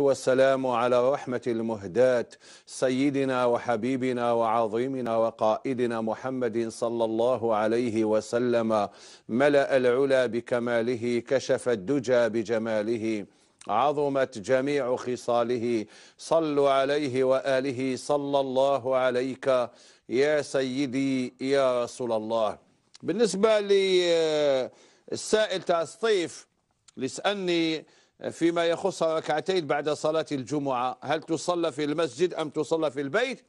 والسلام على رحمة المهداة سيدنا وحبيبنا وعظيمنا وقائدنا محمد صلى الله عليه وسلم ملأ العلا بكماله كشف الدجى بجماله عظمت جميع خصاله صلوا عليه وآله صلى الله عليك يا سيدي يا رسول الله بالنسبة للسائل تاع الصيف لسألني فيما يخص ركعتين بعد صلاة الجمعة هل تصلى في المسجد أم تصلى في البيت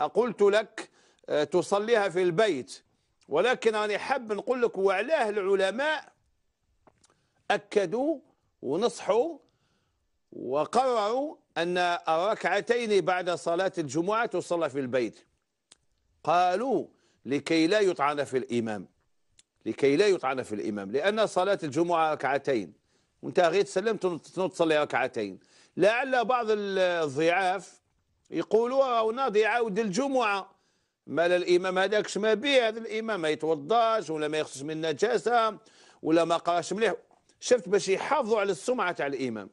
أقولت لك آه، تصليها في البيت ولكن أنا حاب نقول لك وعلاه العلماء أكدوا ونصحوا وقرروا أن الركعتين بعد صلاة الجمعة تصلى في البيت قالوا لكي لا يطعن في الإمام لكي لا يطعن في الإمام لأن صلاة الجمعة ركعتين غير تسلم تنوض تصلي ركعتين لعل بعض الضعاف يقولوا آه، او ناضي يعاود الجمعه مال الامام هذاك ما به هذا الامام ما يتوضاش ولا ما يخصش من النجاسه ولا ما قراش مليح شفت باش يحافظوا على السمعه تاع الامام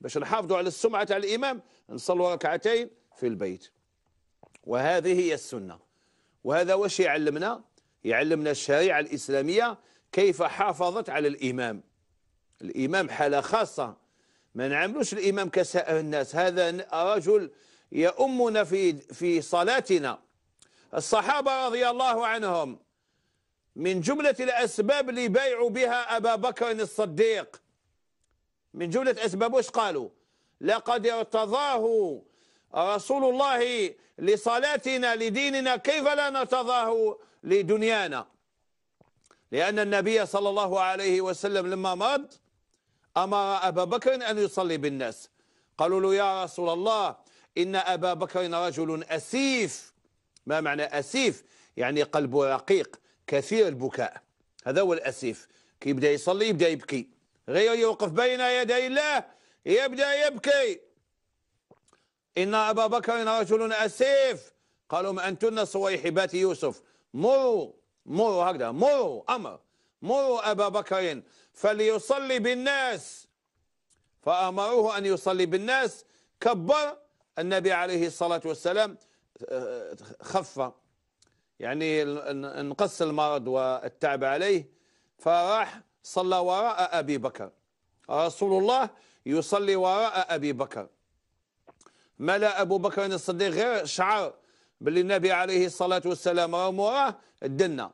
باش نحافظوا على السمعه تاع الامام نصلوا ركعتين في البيت وهذه هي السنه وهذا واش يعلمنا يعلمنا الشريعه الاسلاميه كيف حافظت على الامام الإمام حالة خاصة ما نعملوش الإمام كسائر الناس هذا رجل يؤمنا في في صلاتنا الصحابة رضي الله عنهم من جملة الأسباب اللي بايعوا بها أبا بكر الصديق من جملة أسباب واش قالوا لقد ارتضاه رسول الله لصلاتنا لديننا كيف لا نرتضاه لدنيانا لأن النبي صلى الله عليه وسلم لما مرض أمر أبا بكر أن يصلي بالناس قالوا له يا رسول الله إن أبا بكر رجل أسيف ما معنى أسيف يعني قلبه رقيق كثير البكاء هذا هو الأسيف كي يبدأ يصلي يبدأ يبكي غير يوقف بين يدي الله يبدأ يبكي إن أبا بكر رجل أسيف قالوا ما أنتن صويحبات يوسف مروا مروا هكذا مروا أمر مروا أبا بكر فليصلي بالناس فأمروه أن يصلي بالناس كبر النبي عليه الصلاة والسلام آه، خف يعني انقص المرض والتعب عليه فراح صلى وراء أبي بكر رسول الله يصلي وراء أبي بكر ملا أبو بكر الصديق غير شعر باللي النبي عليه الصلاة والسلام راه مراه الدنة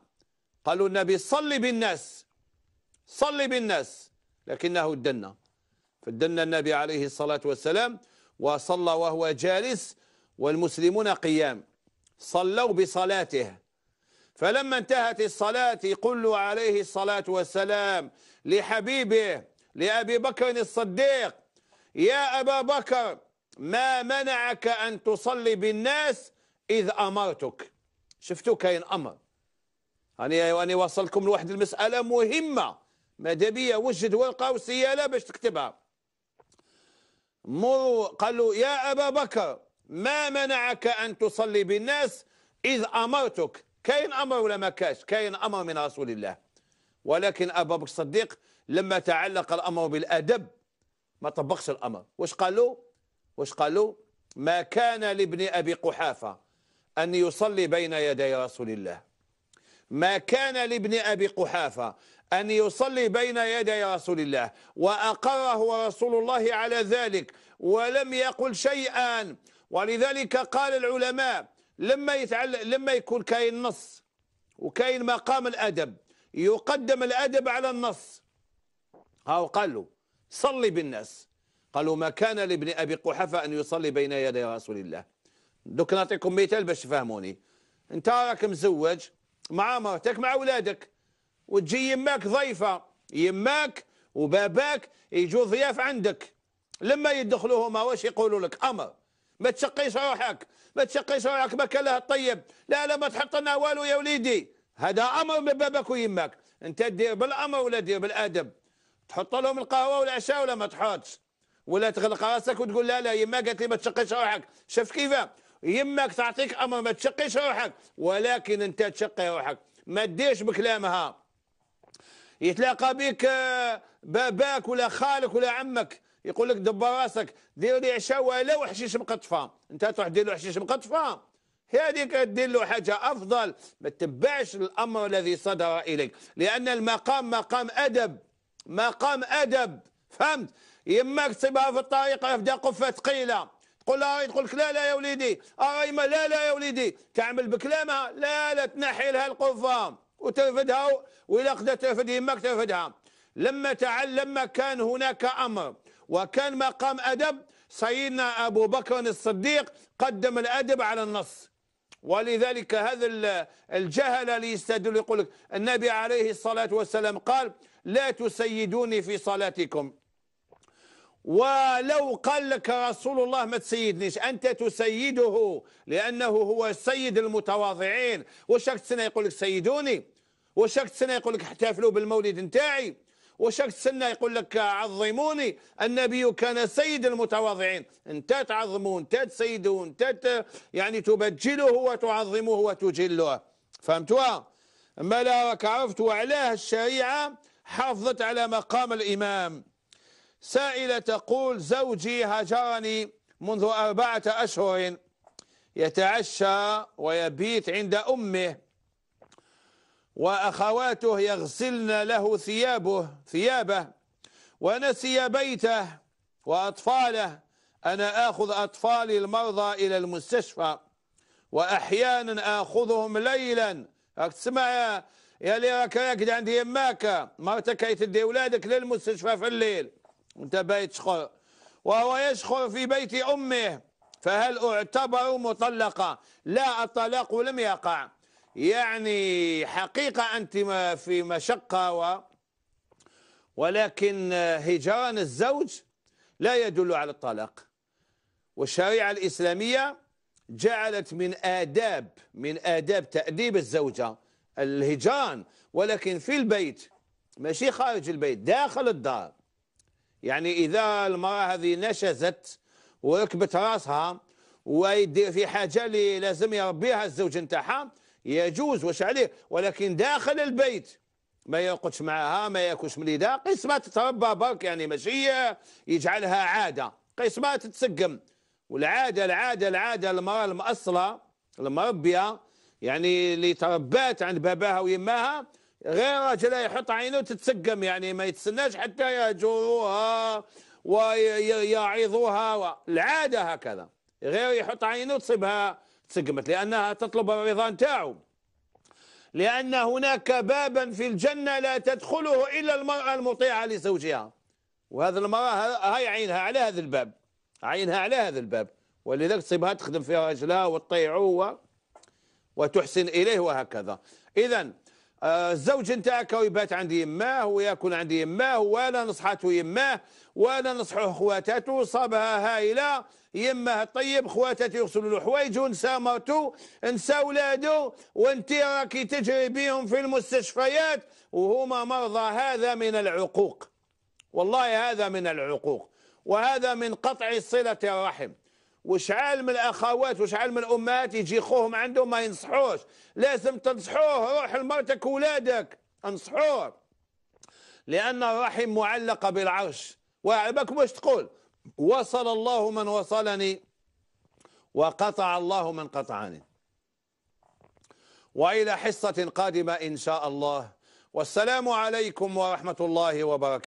قالوا النبي صلي بالناس صلي بالناس لكنه دنا فدنا النبي عليه الصلاة والسلام وصلى وهو جالس والمسلمون قيام صلوا بصلاته فلما انتهت الصلاة يقول عليه الصلاة والسلام لحبيبه لأبي بكر الصديق يا أبا بكر ما منعك أن تصلي بالناس إذ أمرتك شفتوا كاين أمر أنا يعني وصلكم لواحد المسألة مهمة ماذا بيا وجد ورقه وسياله باش تكتبها مر قالوا يا ابا بكر ما منعك ان تصلي بالناس اذ امرتك كاين امر ولا ما كاش كاين امر من رسول الله ولكن ابا بكر الصديق لما تعلق الامر بالادب ما طبقش الامر واش قالوا واش قالوا ما كان لابن ابي قحافه ان يصلي بين يدي رسول الله ما كان لابن ابي قحافه أن يصلي بين يدي رسول الله وأقره رسول الله على ذلك ولم يقل شيئا ولذلك قال العلماء لما يتعلق لما يكون كاين نص وكاين مقام الأدب يقدم الأدب على النص هاو قال له صلي بالناس قالوا ما كان لابن أبي قحفة أن يصلي بين يدي رسول الله دوك نعطيكم مثال باش تفهموني انت راك مزوج مع مرتك مع اولادك وتجي يماك ضيفه يماك وباباك يجوا ضياف عندك لما يدخلوا هما واش يقولوا لك امر ما تشقيش روحك ما تشقيش روحك ما كان الطيب لا لا ما تحط لنا والو يا وليدي هذا امر من باباك ويماك انت دير بالامر ولا دير بالادب تحط لهم القهوه والعشاء ولا ما تحطش ولا تغلق راسك وتقول لا لا يما قالت لي ما تشقيش روحك شوف كيفاه يماك تعطيك امر ما تشقيش روحك ولكن انت تشقي روحك ما تديرش بكلامها يتلاقى بك باباك ولا خالك ولا عمك يقول لك دبر راسك دير لي عشاء ولو حشيش مقطفه انت تروح دير له حشيش مقطفه هذيك دير له حاجه افضل ما تتبعش الامر الذي صدر اليك لان المقام مقام ادب مقام ادب فهمت يماك تصيبها في الطريق في قفه ثقيله تقول لها تقول لك لا لا يا وليدي أريمة لا لا يا وليدي تعمل بكلامها لا لا تنحي لها القفة وترفدها وإلا قدرت ترفد يمك ترفدها لما تعلم كان هناك أمر وكان مقام أدب سيدنا أبو بكر الصديق قدم الأدب على النص ولذلك هذا الجهل اللي يقول لك النبي عليه الصلاة والسلام قال لا تسيدوني في صلاتكم ولو قال لك رسول الله ما تسيدنيش انت تسيده لانه هو سيد المتواضعين واش راك تسنى يقول لك سيدوني واش راك تسنى يقول لك احتفلوا بالمولد نتاعي واش راك تسنى يقول لك عظموني النبي كان سيد المتواضعين انت تعظمه انت تسيده انت يعني تبجله وتعظمه وتجله فهمتوها ما لا راك عرفت وعلاه الشريعه حافظت على مقام الامام سائلة تقول زوجي هجرني منذ أربعة أشهر يتعشى ويبيت عند أمه وأخواته يغسلن له ثيابه ثيابه ونسي بيته وأطفاله أنا آخذ أطفالي المرضى إلى المستشفى وأحيانا آخذهم ليلا اسمع تسمع يا اللي راك راكد عندي يماك مرتك هي تدي ولادك للمستشفى في الليل انتبه يشخر وهو يشخر في بيت أمه فهل اعتبر مطلقة لا الطلاق لم يقع يعني حقيقة أنت في مشقة و ولكن هجران الزوج لا يدل على الطلاق والشريعة الإسلامية جعلت من آداب من آداب تأديب الزوجة الهجران ولكن في البيت ماشي خارج البيت داخل الدار يعني إذا المرأة هذه نشزت وركبت راسها ويدير في حاجة اللي لازم يربيها الزوج نتاعها يجوز واش عليه ولكن داخل البيت ما يرقدش معها ما ياكلش من اليدا قسمة تتربى برك يعني ماشي يجعلها عادة قسمة تتسقم والعادة العادة العادة المرأة المأصلة المربية يعني اللي تربات عند باباها ويماها غير لا يحط عينه تتسقم يعني ما يتسناش حتى يهجروها ويعيضوها و... العادة هكذا غير يحط عينه تصيبها تسقمت لأنها تطلب الرضا نتاعو لأن هناك بابا في الجنة لا تدخله إلا المرأة المطيعة لزوجها وهذه المرأة هاي عينها على هذا الباب عينها على هذا الباب ولذلك تصيبها تخدم في رجلها وتطيعه وتحسن إليه وهكذا إذا آه، الزوج نتاعك يبات عند يماه وياكل عند يماه ولا نصحته يماه ولا نصحوه خواتاته صابها هائله يماه طيب خواتاته يغسلوا له حوايجه نسى مرته نسى ولادو وانت راكي تجري بهم في المستشفيات وهما مرضى هذا من العقوق والله هذا من العقوق وهذا من قطع صله الرحم وشعال من الاخوات وشعال من الامهات يجي خوهم عندهم ما ينصحوش لازم تنصحوه روح لمرتك ولادك انصحوه لان الرحم معلقه بالعرش وعلبك واش تقول وصل الله من وصلني وقطع الله من قطعني والى حصه قادمه ان شاء الله والسلام عليكم ورحمه الله وبركاته